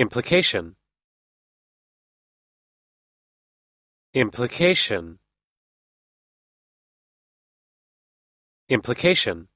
Implication Implication Implication